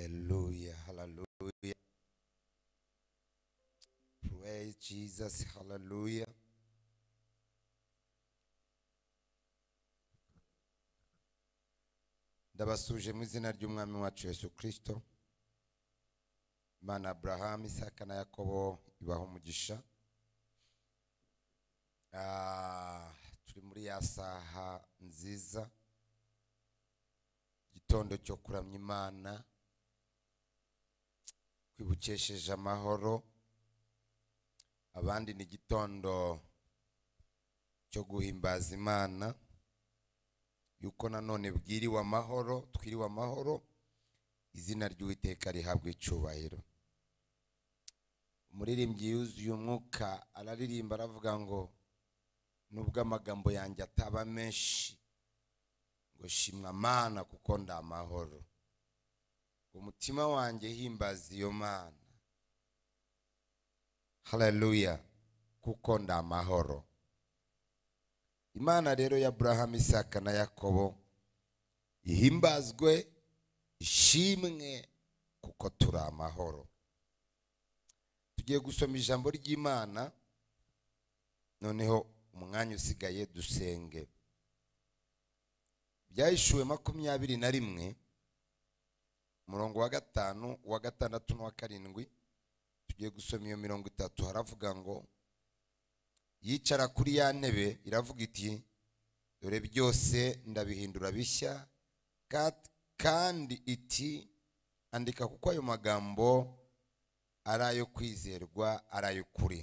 Hallelujah. Hallelujah. Praise Jesus. Hallelujah. ndabasuje mu izina ry'umwami wacu yesu kirisito imana abrahamu isaka na yakobo ibaha umugisha ah, turi muri ya saha nziza igitondo cyo kuramya imana twibukesheje amahoro abandi ni igitondo cyo guhimbaza imana yuko nanone bwiriwe amahoro twiriwe amahoro izina ry'uwiteka rihabwa icyubahiro umuririmbyi yuzuye umwuka araririmba aravuga ngo nubwo amagambo yanjye ataba menshi ngo shimwa amana kuko ndi amahoro umutima wanjye himbaza iyo mana hararuya kuko ndi amahoro imana rero ya burahamu isaka na yakobo ihimbazwe ishimwe kuko turi amahoro tugiye gusoma ijambo ry'imana noneho umwanya usigaye dusenge byahishuwe makumyabiri na rimwe murongo wa gatanu uwa gatandatu n'uwa karindwi tugiye gusoma iyo mirongo itatu haravuga ngo yicara kuri ya ntebe iravuga iti dore byose ndabihindura bishya kandi iti andika kuko ayo magambo ari ayo kwizerwa ari ay'ukuri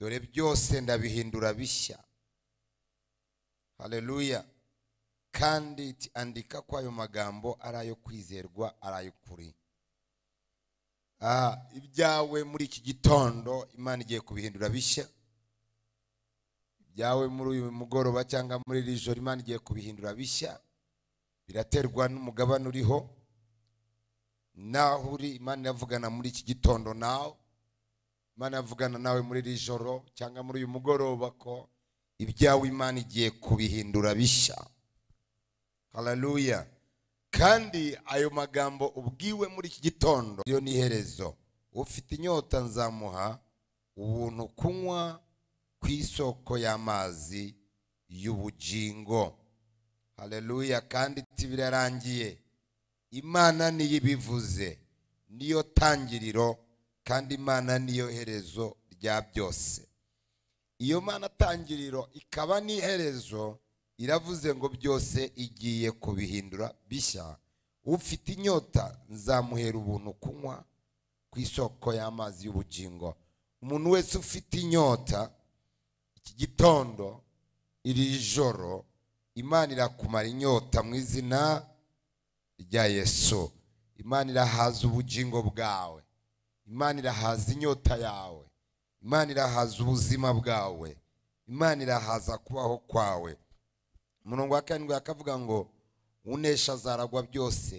dore byose ndabihindura bishya hareruya kandi andika ko ayo magambo ari ayo kwizerwa ari ay'ukuri ibyawe muri iki gitondo imana igiye kubihindura bishya ibyawe muri uyu mugoroba cyangwa muri iri joro imana igiye kubihindura bishya biraterwa n'umugabane uriho naho uri imana iravugana muri iki gitondo nawe imana iravugana nawe muri iri joro cyangwa muri uyu mugoroba ko ibyawe imana igiye kubihindura bishya hararuya kandi ayo magambo ubwiwe muri iki gitondo iyo ni iherezo ufite inyota nzamuha ubuntu kunywa ku isoko y'amazi y'ubugingo hararuya kandi iti birarangiye imana niyo ibivuze niyo tangiriro kandi imana niyo herezo rya byose iyo mana tangiriro ikaba n'iherezo iravuze ngo byose igiye kubihindura bishya ufite inyota nzamuhera ubuntu kunywa ku isoko y'amazi y'ubugingo umuntu wese ufite inyota iki gitondo iri joro imana irakumara inyota mu izina rya yesu imana irahaza ubugingo bwawe imana irahaza inyota yawe imana irahaza ubuzima bwawe imana irahaza kubaho kwawe umurongo wa karindwi akavuga ngo unesha azaragwa byose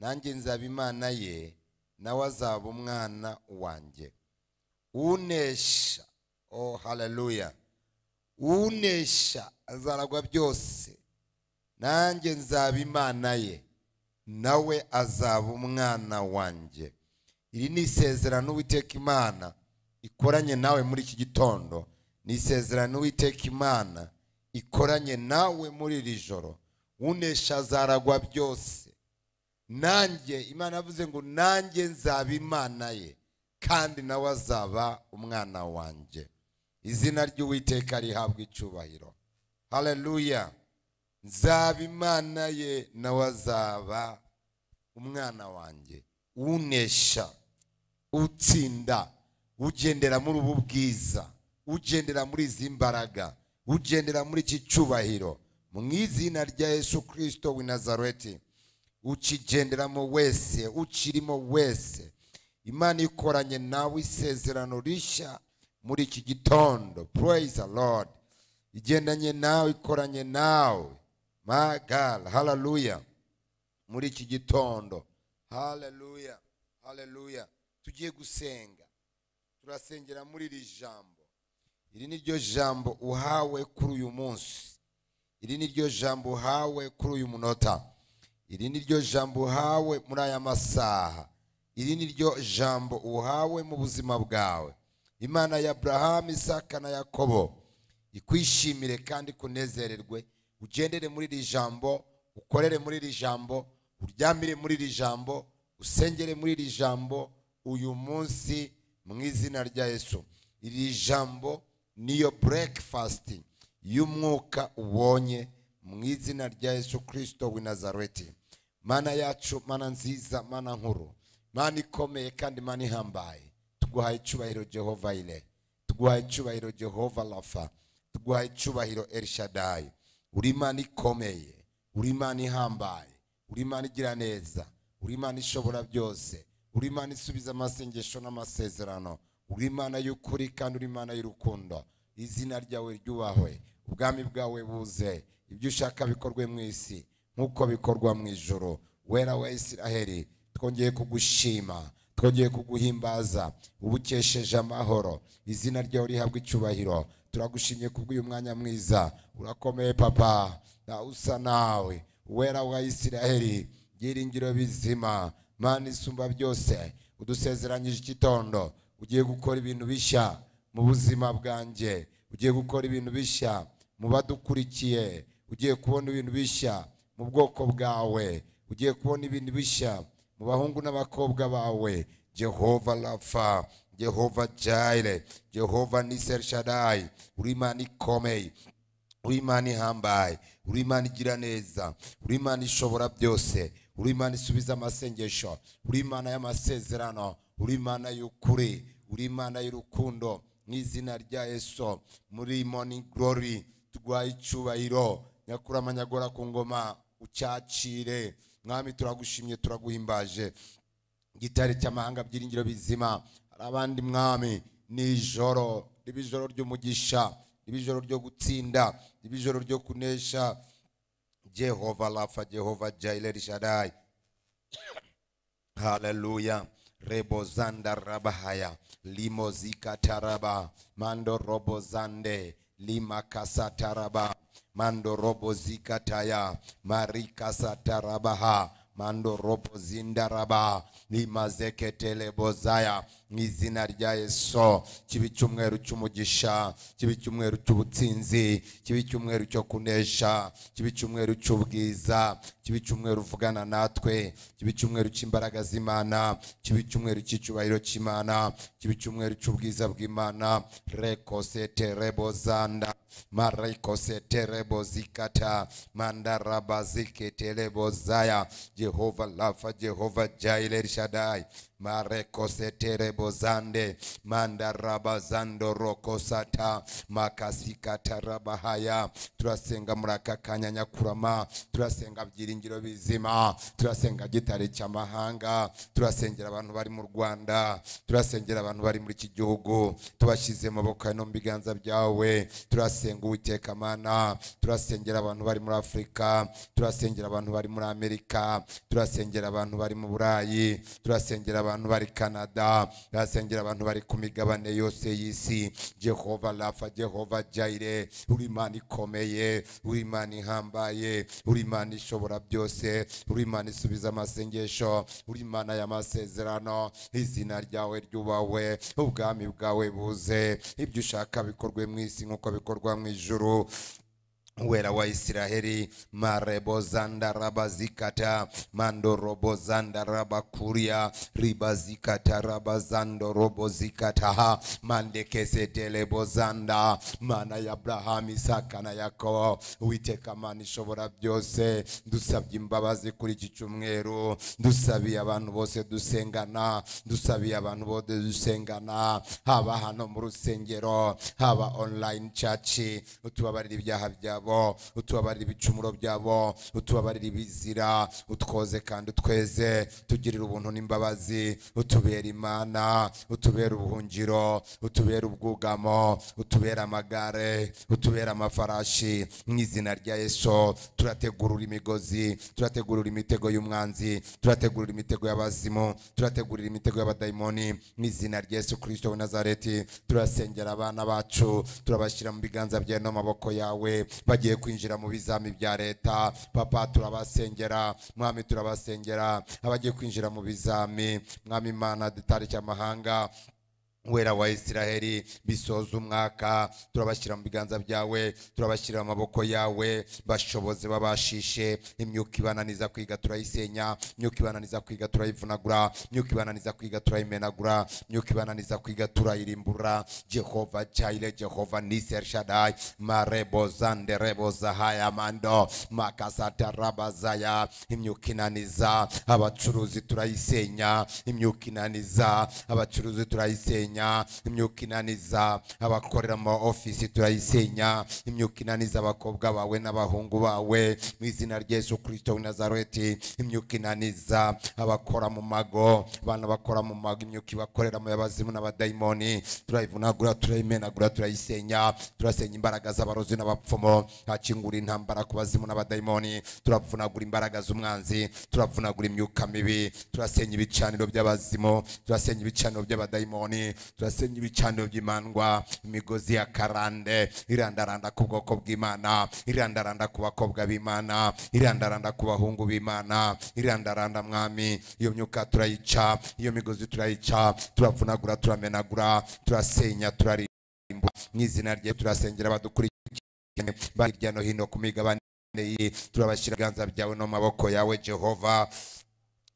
nanjye nzaba imana ye nawe azaba umwana wanjye unesha oh haleluya unesha azaragwa byose nanjye nzaba imana ye nawe azaba umwana wanjye iri ni isezerano uwiteka imana ikoranye nawe muri iki gitondo ni isezerano uwiteka imana ikoranye nawe muri iri joro unesha zaragwa byose nanjye imana yavuze ngo nanjye nzaba imana ye kandi nawe azaba umwana wanjye izina ry'uwiteka rihabwa icyubahiro hareruya nzaba imana ye nawe azaba umwana wanjye unesha utsinda ugendera muri ubu bwiza ugendera muri izi mbaraga ugendera muri iki cyubahiro mu izina rya Yesu kirisito w'i nazareti ukigenderamo wese ukirimo wese imana ikoranye nawe isezerano rishya muri iki gitondo purayiza lodi igendanye nawe ikoranye nawe magara hararuya muri iki gitondo hararuya hararuya tugiye gusenga turasengera muri iri jambo iri ni ryo jambo uhawe kuri uyu munsi iri ni ryo jambo uhawe kuri uyu munota iri ni ryo jambo uhawe muri aya masaha iri ni ryo jambo uhawe mu buzima bwawe imana ya Abrahamu isaka na yakobo ikwishimire kandi kunezererwe ugendere muri iri jambo ukorere muri iri jambo uryamire muri iri jambo usengere muri iri jambo uyu munsi mu izina rya yesu iri jambo niyo burekifasiti y'umwuka ubonye mu izina rya Yesu kirisito Nazareti mana yacu mana nziza mana nkuru mana ikomeye kandi mana ihambaye tuguhaye icyubahiro Jehova ire tuguhaye icyubahiro Jehova rafa tuguhaye icyubahiro elishadayi uri imana ikomeye uri mana ihambaye uri mana igira neza uri mana ishobora byose uri mana isubiza amasengesho n'amasezerano uri imana y'ukuri kandi uri imana y'urukundo izina ryawe ryubahwe ubwami bwawe buze ibyo ushaka bikorwe mu isi nk'uko bikorwa mu ijoro wera wa Isiraheli twongeye kugushima twongeye kuguhimbaza ubukesheje amahoro izina ryawe rihabwa icyubahiro turagushimye kubw'uyu mwanya mwiza urakomeye papa nawe usa nawe wera wa israheli byiringiro bizima mani isumba byose udusezeranyije igitondo ugiye gukora ibintu bishya mu buzima bwanjye ugiye gukora ibintu bishya mu badukurikiye ugiye kubona ibintu bishya mu bwoko bwawe ugiye kubona ibintu bishya mu bahungu n'abakobwa bawe jehova rafa jehova jayire jehova niseri shadayi uri imana ikomeye uri imana ihambaye uri imana igira neza uri imana ishobora byose uri imana isubiza amasengesho uri imana y'amasezerano uri imana y'ukuri uri imana y'urukundo mu izina rya yesu muri morning glory tuguhaye icyubahiro nyakura amanyagora ku ngoma ucyacire mwami turagushimye turaguhimbaje gitari cy'amahanga byiringiro bizima hari abandi mwami ni ijoro riba ijoro ry'umugisha riba ijoro ryo gutsinda riba ijoro ryo kunesha jehova rafa jehova jayire rishadayi haleluya zanda rabahaya limozika taraba mando robozande lima kasa taraba mando zika taya marika satarabaha mando robo zindaraba lima zeketele bozaya mu izina rya yesu kiba icyumweru cy'umugisha kiba icyumweru cy'ubutsinzi kiba icyumweru cyo kunesha kiba icyumweru cy'ubwiza kiba icyumweru uvugana natwe kiba icyumweru cy'imbaraga z'imana kiba icyumweru cy'icyubahiro cy'imana kiba icyumweru cy'ubwiza bw'imana rekosete rebozanda marekosete rebozikata mandarabaziketelebozaya jehova lafa jehova jaire rishadayi marekoseterebozande mandarabazando rokosata makasikatarabahaya turasenga muri kanya nyakurama turasenga byiringiro bizima turasenga gitare cy'amahanga turasengera abantu bari mu rwanda turasengera abantu bari muri iki gihugu tubashyize amaboko no mu biganza byawe turasenga uwiteka turasengera abantu bari muri afurika turasengera abantu bari muri amerika turasengera abantu bari mu burayi turasengera abantu abantu bari canada ndahasengera abantu bari ku migabane yose y'isi jehova rafa jehova jayire uri imana ikomeye uri imana ihambaye uri imana ishobora byose uri imana isubiza amasengesho uri imana y'amasezerano izina ryawe ryubahwe ubwami bwawe buze ibyo ushaka bikorwe mu isi nk'uko bikorwa mu ijuru wera wa Israheli marebo Israeli marebozanda rabazikata mandorobozanda rabakuria ribazikata rabazando robozikataha mandekesetelebozanda mana ya Abrahamu Isaka na Yakobo Uwiteka Mana ishobora byose dusabye imbabazi kuri iki cyumweru dusabiye abantu bose dusengana dusabiye abantu bose dusengana haba hano mu rusengero haba online church utubabarira ibyaha byabo byabo utubabarira ibicumuro byabo utubabarira ibizira utwoze kandi utweze tugirira ubuntu n'imbabazi utubera imana utubera ubuhungiro utubera ubwugamo utubera amagare utubera amafarashi mu izina rya yesu turategurura imigozi turategurura imitego y'umwanzi turategurura imitego y'abazimu turategurira imitego y'abadayimoni mu izina rya yesu kirisito wa nazareti turasengera abana bacu turabashyira mu biganza byawe n'amaboko yawe bagiye kwinjira mu bizami bya leta papa turabasengera mwami turabasengera abagiye kwinjira mu bizami mwami imana dutari cy'amahanga wera wa Israheli bisoza umwaka turabashyira mu biganza byawe turabashyira amaboko yawe bashoboze babashishe imyuka ibananiza kwiga turayisenya imyuka ibananiza kwiga turayivunagura imyuka ibananiza kwiga turayimenagura imyuka ibananiza kwiga turayirimbura Jehova Jaire Jehova Nisel Shaddai marebo zanderebo zahaya mando makasata rabazaya imyuka inaniza abacuruzi turayisenya imyuka inaniza abacuruzi turayisenya turayisenya imyuka inaniza abakorera mu ofisi turayisenya imyuka inaniza abakobwa bawe n'abahungu bawe mu izina rya Yesu Kristo w'i Nazareti imyuka inaniza abakora mu mago abana bakora mu mago imyuka ibakoreramo y'abazimu n'abadayimoni turayivunagura turayimenagura turayisenya turasenya imbaraga z'abarozi n’abapfumu hakingura intambara ku bazimu n'abadayimoni turavunagura imbaraga z'umwanzi turavunagura imyuka mibi turasenya ibicaniro by'abazimu turasenya ibicaniro by'abadayimoni turasenya ibicaniro by'imandwa imigozi ya karande irandaranda ku bwoko bw'imana irandaranda ku bakobwa b'imana irandaranda ku bahungu b'imana irandaranda mwami iyo myuka turayica iyo migozi turayica turavunagura turamenagura turasenya turarimba mu izina rye turasengera badukurikirane bari hirya no hino ku migabane turabashyira ibiganza byawe no maboko yawe jehova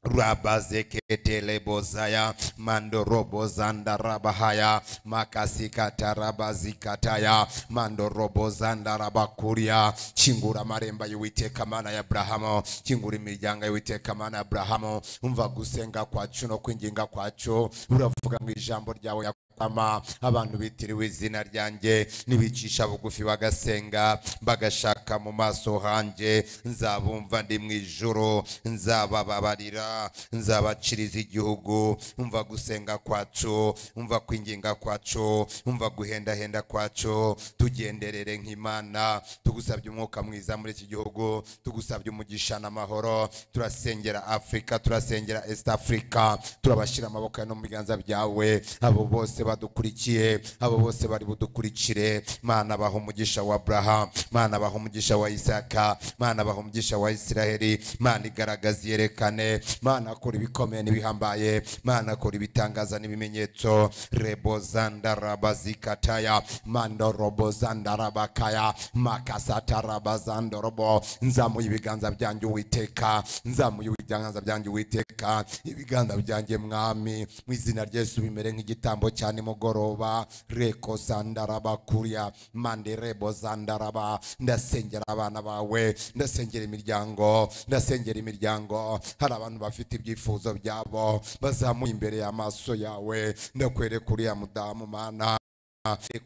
rabazeke etelebozaya mandorobo zandarabahaya makasikatarabaziikataya mandorobo zandarabakurya kingura amarembo y'uwiteka mana ya aburahamu kingura imiryango y'uwiteka mana ya aburahamu umva gusenga kwacu no kwinginga kwacu uravuga mu ijambo ryawe ama abantu bitiriwe izina ryanjye nibicisha bugufi bagasenga bagashaka mu maso hanjye nzabumva ndi mu ijoro nzabababarira nzabaci imyubakirize igihugu umva gusenga kwacu umva kwinginga kwacu umva guhendahenda kwacu tugenderere nk'imana tugusabye umwuka mwiza muri iki gihugu tugusabye umugisha n'amahoro turasengera afurika turasengera esita afurika turabashyira amaboko no mu biganza byawe abo bose badukurikiye abo bose bari budukurikire mana baha umugisha wa aburahamu mana baha umugisha wa isaka mana baha umugisha wa isiraheli mana igaragaza iyerekane mana kora ibikomeye cyane bihambaye mana kora ibitangaza n'ibimenyetso rebozandarabazikataya mandorobozandarabakaya makasatarabazandorobo nzamuye ibiganza byanjye uwiteka nzamuye ibiganza byanjye uwiteka ibiganza byanjye mwami mu izina ryesu bimere nk'igitambo cya nimugoroba reko sandarabakurya manderebo zandaraba ndasengera abana bawe ndasengera imiryango ndasengera imiryango hari abantu bafite ibyifuzo bya yabo bazamuye imbere y'amaso yawe ndakwereka uriya mudamu mana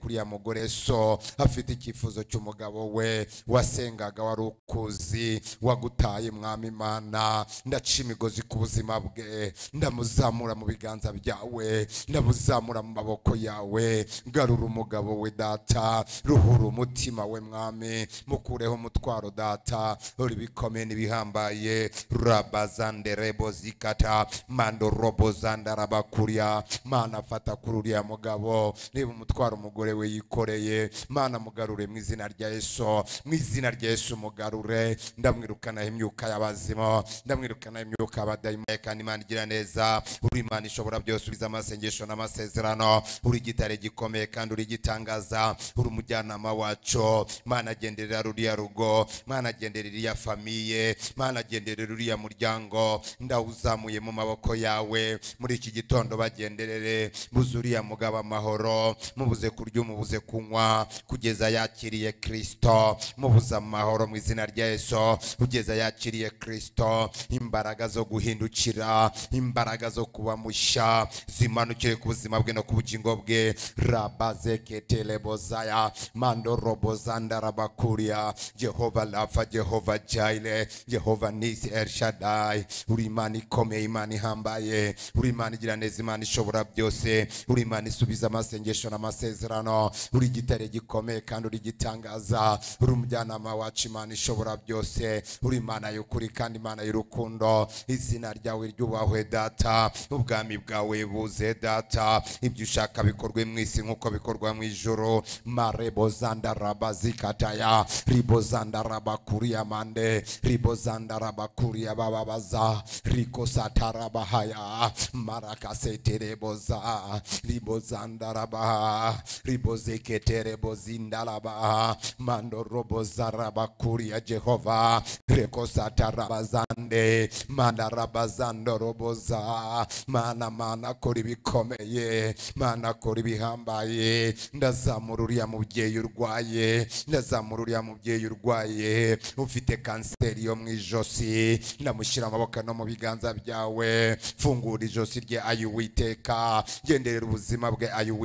kuri mugore so afite icyifuzo cy'umugabo we wasengaga wari ukuzi wagutaye mwami imana ndaca imigozi ku buzima bwe ndamuzamura mu biganza byawe ndamuzamura mu maboko yawe garura umugabo we data ruhura umutima we mwami mukureho umutwaro data uri bikomeye n'ibihambaye rabazanderebo zikata mandorobo zandarabakuriya mana afata kuri uriya mugabo niba umutwaro atwara umugore we yikoreye mana mugarure mu izina rya yesu mu izina rya yesu mugarure ndamwirukana imyuka y'abazima ndamwirukana imyuka y'abadayimoni kandi imana igira neza uri imana ishobora byose uriza amasengesho n'amasezerano uri igitare gikomeye kandi uri igitangaza uri umujyanama wacu mana agenderera ruriya rugo mana agenderera iriya famiye mana agenderera uriya muryango ndawuzamuye mu maboko yawe muri iki gitondo bagenderere buzuriya mugabo amahoro mu mubuze kurya umubuze kunywa kugeza yakiriye kirisito mubuze amahoro mu izina rya yesu kugeza yakiriye kirisito imbaraga zo guhindukira imbaraga zo kuba mushya zimanukire ku buzima bwe no ku bugingo bwe rabaze ketelebozaya mando robozanda rabakuriya jehova rafa jehova jaire jehova nisi ershadai uri imana ikomeye imana ihambaye uri imana igira neza imana ishobora byose uri imana isubiza amasengesho n'amasengesho amasezerano uri gitare gikomeye kandi uri gitangaza uri umujyanama wacu imana ishobora byose uri imana y'ukuri kandi imana y'urukundo izina ryawe ryubahwe data ubwami bwawe buze data ibyo ushaka bikorwe mu isi nk'uko bikorwa mu ijoro marebozandaraba zikataya ribozandaraba kuriya mande ribozandaraba kuriya bababaza rikosatarabahaya marakasetereboza ribozandaraba mando ribozeketerebozindaraba mandorobozarabakuria jehova rekosatarabazande mandarabazandoroboza mana mana kora bikomeye, mana kora ibihambaye ndazamura uriya mubyeyi urwaye ndazamura mubyeyi urwaye ufite kanseri yo mu ijosi ndamushyira amaboko no mu biganza byawe fungura ijosi rye ayo uwiteka ubuzima bwe ayo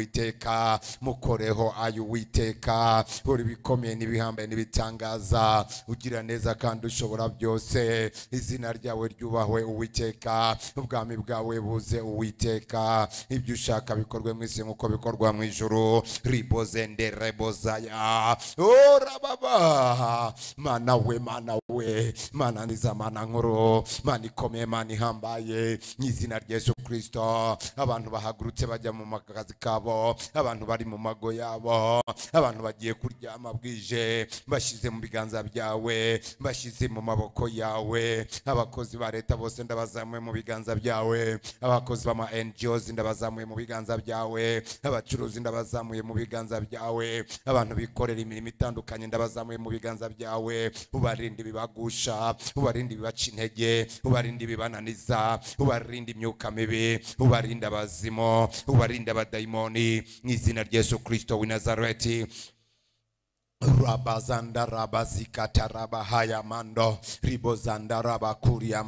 mukoreho ayo uwiteka uri ibikomeye n'ibihambaye n'ibitangaza ugira neza kandi ushobora byose izina ryawe ryubahwe uwiteka ubwami bwawe buze uwiteka ibyo ushaka bikorwe mu isi nk'uko bikorwa mu ijoro riboze nderebozaya urababa mana we mana we mana nziza mana nkuru mana ikomeye mana ihambaye mu izina rya yesu kirisito abantu bahagurutse bajya mu kazi kabo abantu abantu bari mu mago yabo abantu bagiye kuryama bwije mbashyize mu biganza byawe bashyize mu maboko yawe abakozi ba leta bose ndabazamuye mu biganza byawe abakozi b'ama NGOs ndabazamuye mu biganza byawe abacuruzi ndabazamuye mu biganza byawe abantu bikorera imirimo itandukanye ndabazamuye mu biganza byawe ubarinde ibibagusha ubarinde ibibaca intege ubarinde ibibananiza ubarinde imyuka mibi ubarinde abazimu ubarinde abadayimoni mu jina la Yesu Kristo wa Nazareti. Rabazanda rabazikata rabahaya mando ribozanda rabakuria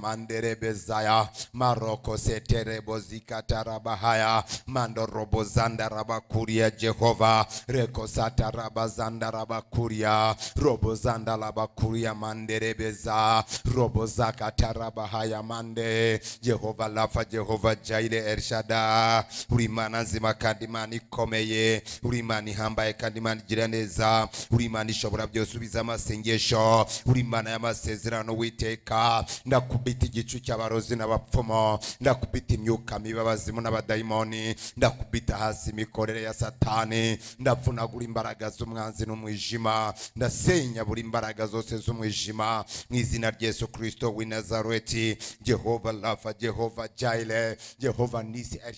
bezaya. maroko seterebozikata rabahaya mando robozanda rabakuria Jehovah. rekosata rabazanda rabakuria robozanda rabakuria manderebeza robozakata rabahaya mande Jehovah, lafa Jehovah, jaire Ershada Urimana Zima kandimani komeye ulimani hambaye kandimani jiraneza ulimani imana ishobora byose ubiza amasengesho uri imana y'amasezerano witeka ndakubita igicu cy'abarozi n'abapfumo ndakubita imyuka mibi abazimu n'abadayimoni ndakubita hasi imikorere ya satani ndavunagura imbaraga z'umwanzi n'umwijima ndasenya buri imbaraga zose z'umwijima mu izina rya Yesu Kristo w'i Nazareti Jehova Rafa Jehova Jaire Jehova Nisi El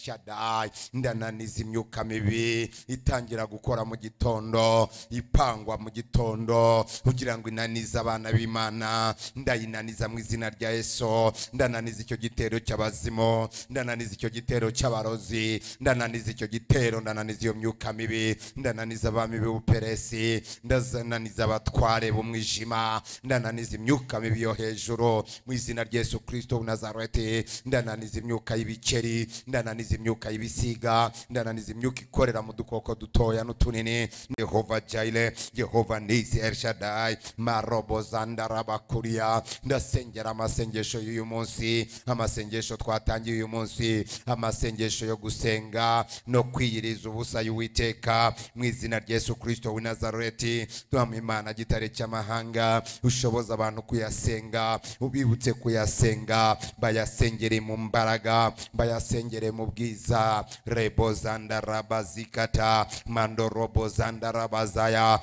ndananiza imyuka mibi itangira gukora mu gitondo ipangwa wa mu gitondo kugira ngo inanize abana b'imana ndayinaniza mu izina rya yesu ndananiza icyo gitero cy'abazimu ndananiza icyo gitero cy'abarozi ndananiza icyo gitero ndananiza iyo myuka mibi ndananiza abami b'ubuperesi ndananiza abatware b'umwijima ndananiza imyuka mibi yo hejuru mu izina rya yesu kirisito nazareti ndananiza imyuka y'ibikeri ndananiza imyuka y'ibisiga ndananiza imyuka ikorera mu dukoko dutoya n'utunini yehova jayire Yehova nisi Elshadai marobozanda rabakuria ndasengera amasengesho y'uyu munsi amasengesho twatangiye uyu munsi amasengesho yo gusenga no kwiyiriza ubusa y'Uwiteka mu izina rya Yesu Kristo w'i Nazareti duhamya Imana gitare cy'amahanga ushoboza abantu kuyasenga ubibutse kuyasenga bayasengere mu mbaraga bayasengere mu bwiza rebozanda rabazikata mandorobozanda rabazaya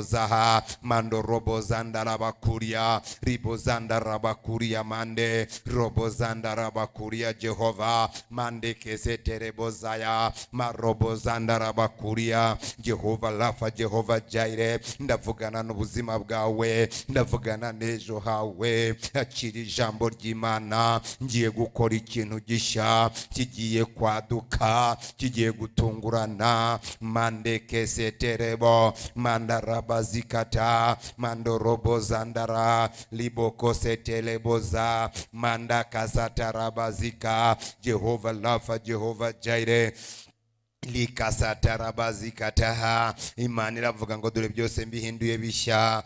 zaha mando robo ribo mandorobozandarabakuria ribozandarabakuria mande robo robozandarabakuria jehova mandekeseterebozaya marobozandarabakuria jehova lafa jehova jaire ndavugana n'ubuzima bwawe ndavugana n'ejo hawe akiri ijambo ry'imana ngiye gukora ikintu gishya kigiye kwaduka kigiye gutungurana mandekeseterebo Tebo mandarabazikata mandorobozandara libokoseteleboza manda kasatarabazika Jehovah Lafa Jehovah Jireh likasatarabazikataha imana iravuga ngo dore byose mbihinduye bishya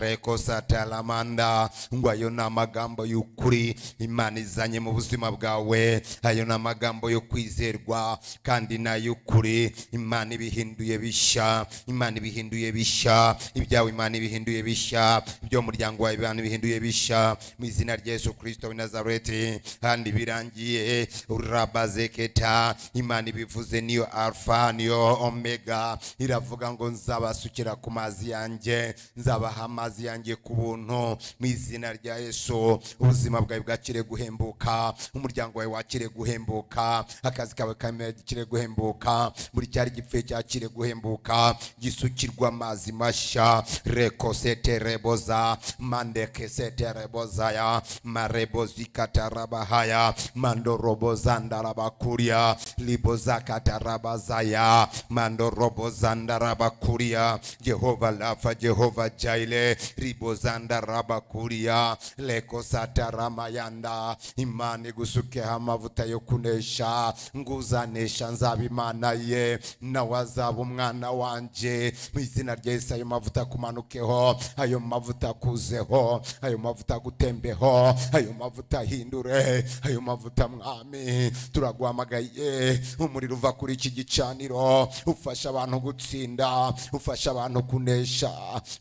rekosataramanda ngo ayo ni amagambo y'ukuri imana izanye mu buzima bwawe ayo ni amagambo yo kwizerwa kandi ni ay'ukuri imana ibihinduye bishya imana ibihinduye bishya ibyawe imana ibihinduye bishya ibyo umuryango wawe imana ibihinduye bishya mu izina rya yesu kirisito w'i nazareti kandi birangiye urabazeketa imana ibivuze niyo niyo niyo omega iravuga ngo nzabasukira ku mazi yanjye nzabaha amazi yanjye ku buntu mu izina rya yesu ubuzima bwawe bwakire guhembuka umuryango wawe wakire guhembuka akazi kawe kakire guhembuka buri cyari gipfuye cyakire guhembuka gisukirwa amazi mashya rekosetereboza mandekesetereboza marebozikatarabahaya mandorobozandarabakurya libozakatara rabazaya mando robo zanda rabakuria Jehova lafa Jehova jaile ribo zanda rabakuria leko sata ramayanda imani gusukeho amavuta yo kunesha nguzanesha nzaba imana ye nawe azaba umwana wanjye mu izina rya Yesu ayo mavuta akumanukeho ayo mavuta akuzeho ayo mavuta gutembeho ayo mavuta ahindure ayo mavuta mwami turaguhamagaye umuriro uva kuri iki gicaniro ufasha abantu gutsinda ufasha abantu kunesha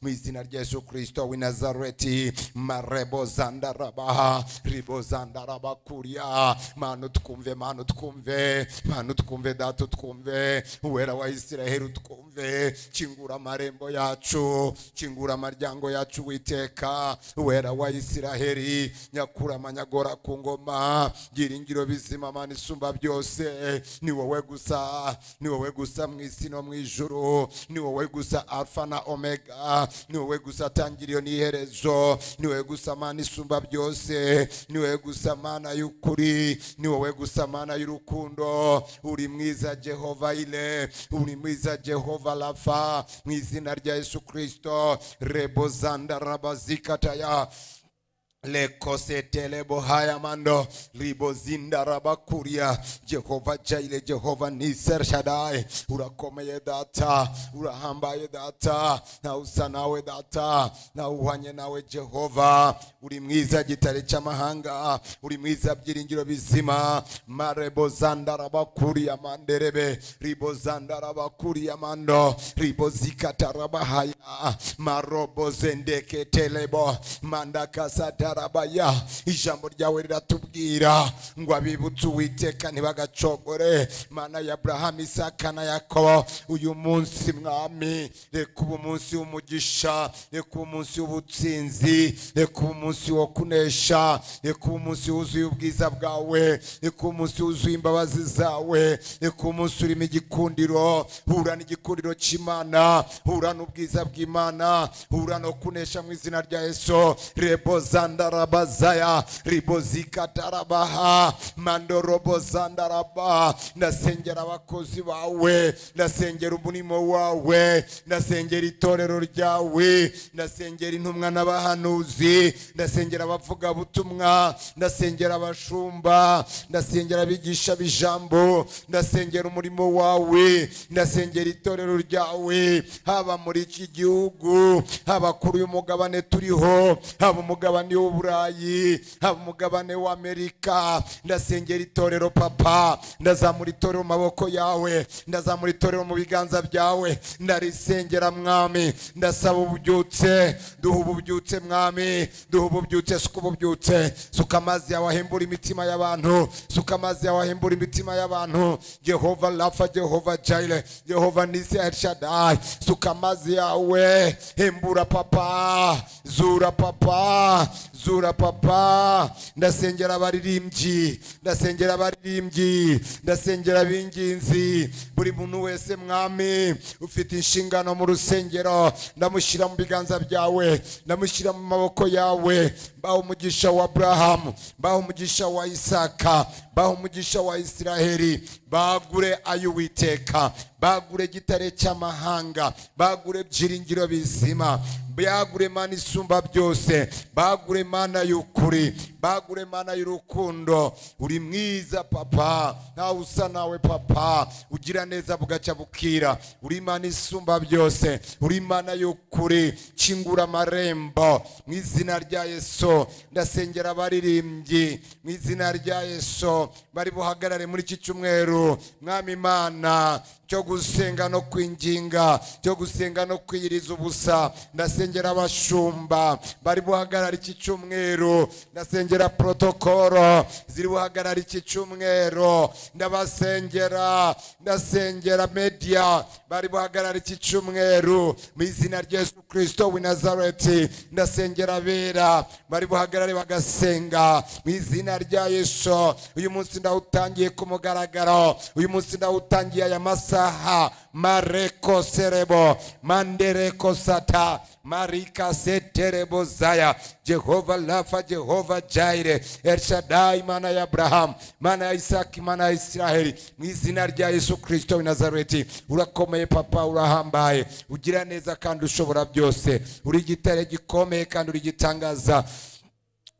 mu izina rya Yesu Kristo w'i Nazareti marebo zandaraba ribo zandaraba kurya manu twumve manu twumve manu twumve data twumve uwera wa Isiraheli twumve kingura amarembo yacu kingura amaryango yacu witeka uwera wa Isiraheli nyakura amanyagora ku ngoma giringiro bizima mana isumba byose ni wowe gusa ni wowe gusa mu isi no mu ijuru ni wowe gusa alfa na omega ni wowe gusa tangiriro n'iherezo ni wowe gusa mana isumba byose ni wowe gusa mana y'ukuri ni wowe gusa mana y'urukundo uri mwiza jehova ire uri mwiza jehova rafa mu izina rya yesu kirisito rebo zanda rabazikataya lekosetelebo haya mando ribozinda rabakuria jehova jaile jehova niser shadai urakomeye data urahambaye data na usa nawe data na uhanye nawe jehova uri mwiza gitare cy'amahanga uri mwiza byiringiro bizima marebozanda rabakuria manderebe ribozanda rabakuria mando ribozikatarabahaya marobozendeketelebo mandakasata karabaya ijambo ryawe riratubwira ngo abibutse uwiteka ntibagacogore mana ya Abrahamu isaka na yakobo uyu munsi mwami reka uba umunsi w'umugisha reka uba umunsi w'ubutsinzi reka uba umunsi wo kunesha reka uba umunsi wuzuye ubwiza bwawe reka uba umunsi wuzuye imbabazi zawe reka uba umunsi urimo igikundiro hura n'igikundiro cy'imana hura n'ubwiza bw'imana hura no kunesha mu izina rya yesu rebozana zandarabazaya ribozika tarabaha mandorobo zandaraba nasengera abakozi bawe nasengera umurimo wawe nasengera itorero ryawe nasengera intumwa n'abahanuzi nasengera abavugabutumwa nasengera abashumba nasengera abigisha b'ijambo nasengera umurimo wawe nasengera itorero ryawe haba muri iki gihugu haba kuri uyu mugabane turiho haba umugabane w'uburayi haba umugabane w'amerika ndasengera itorero papa ndazamura itorero maboko yawe ndazamura itorero mu biganza byawe ndarisengera mwami ndasaba ububyutse duha ububyutse mwami duha ububyutse suka ububyutse suka amazi yawe ahembura imitima y'abantu suka amazi yawe ahembura imitima y'abantu jehova rafa jehova jayire jehova nisi elshadai suka amazi yawe hembura papa zura papa zura papa ndasengera abaririmbyi ndasengera abaririmbyi ndasengera ab'ingenzi buri muntu wese mwami ufite inshingano mu rusengero ndamushyira mu biganza byawe ndamushyira mu maboko yawe baho umugisha wa aburahamu baho umugisha wa isaka baho umugisha wa isiraheli bagure ayo witeka bagura gitare cy'amahanga bagure ibyiringiro bizima bagura imana isumba byose bagure imana y'ukuri mbagure mana y'urukundo uri mwiza papa ntawe usa nawe papa ugira neza bugacya bukira uri imana isumba byose uri imana y'ukuri kingura amarembo mu izina rya yesu ndasengera abaririmbyi mu izina rya yesu bari buhagarare muri iki cyumweru mwami imana cyo gusenga no kwinginga cyo gusenga no kwiyiriza ubusa ndasengera abashumba bari buhagarare iki cyumweru ndasengera kugira protokoro ziri buhagarare iki cyumweru ndabasengera ndasengera media bari buhagarare iki cyumweru mu izina rya Yesu Kristo w'i Nazareti ndasengera abera bari buhagarare bagasenga mu izina rya Yesu uyu munsi ndawutangiye ku mugaragaro uyu munsi ndawutangiye aya masaha mareko serebo mandereko sata marika seterebo zaya Jehova Lafa, Jehova Jaire, El mana ya Abraham, mana ya Isaki, mana ya Isiraheli, mwizina rya Yesu Kristo w'i Nazareti. Urakomeye papa, urahambaye, ugira neza kandi ushobora byose, uri igitare gikomeye kandi urigitangaza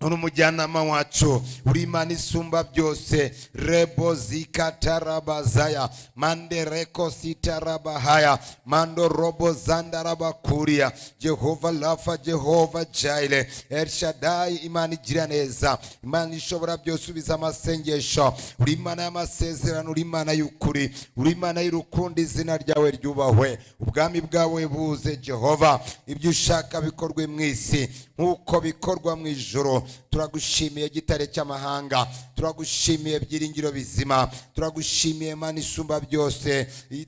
uri umujyanama wacu uri imana isumba byose rebo zikatarabazaya mande reko sitarabahaya mando robo zandarabakuriya jehova rafa jehova jayire erishadayi imana igira neza imana ishobora byose ubiza amasengesho uri imana y'amasezerano uri imana y'ukuri uri imana y'urukundo izina ryawe ryubahwe ubwami bwawe buze jehova ibyo ushaka bikorwe mu isi nk'uko bikorwa mu ijoro turagushimiye gitare cy'amahanga turagushimiye byiringiro bizima turagushimiye mana isumba byose iyi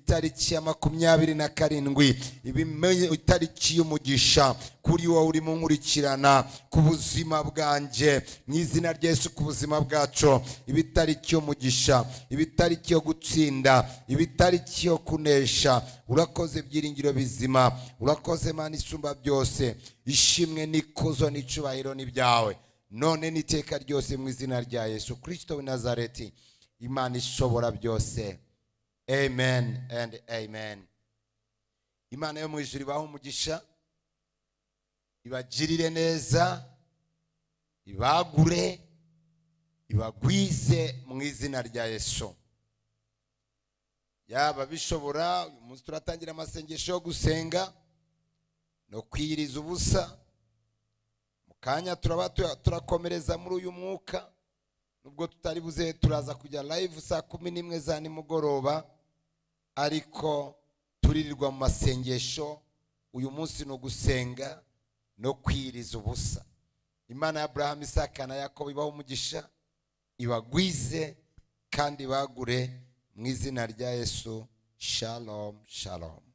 ya makumyabiri na karindwi ibimenye itariki y'umugisha kuri wowe urimo nkurikirana ku buzima bwanjye mu izina ry'esu ku buzima bwacu ibitariki y'umugisha ibitariki yo gutsinda ibitariki yo kunesha urakoze byiringiro bizima urakoze mana isumba byose ishimwe n'ikuzo n'icyubahiro nibyawe. none n'iteka ryose mu izina rya yesu kirisito w'i nazareti imana ishobora byose amen and amen imana yo mu ijuru ibaho umugisha ibagirire neza ibagure ibagwize mu izina rya yesu yaba bishobora uyu munsi turatangira amasengesho yo gusenga no kwiyiriza ubusa akanya turaba turakomereza muri uyu mwuka nubwo tutari buze turaza kujya live saa kumi n'imwe za nimugoroba ariko turirirwa mu masengesho uyu munsi ni ugusenga no kwiriza ubusa imana ya Abraham isaka na yakobo ibaho umugisha ibagwize kandi bagure mu izina rya yesu shalom shalom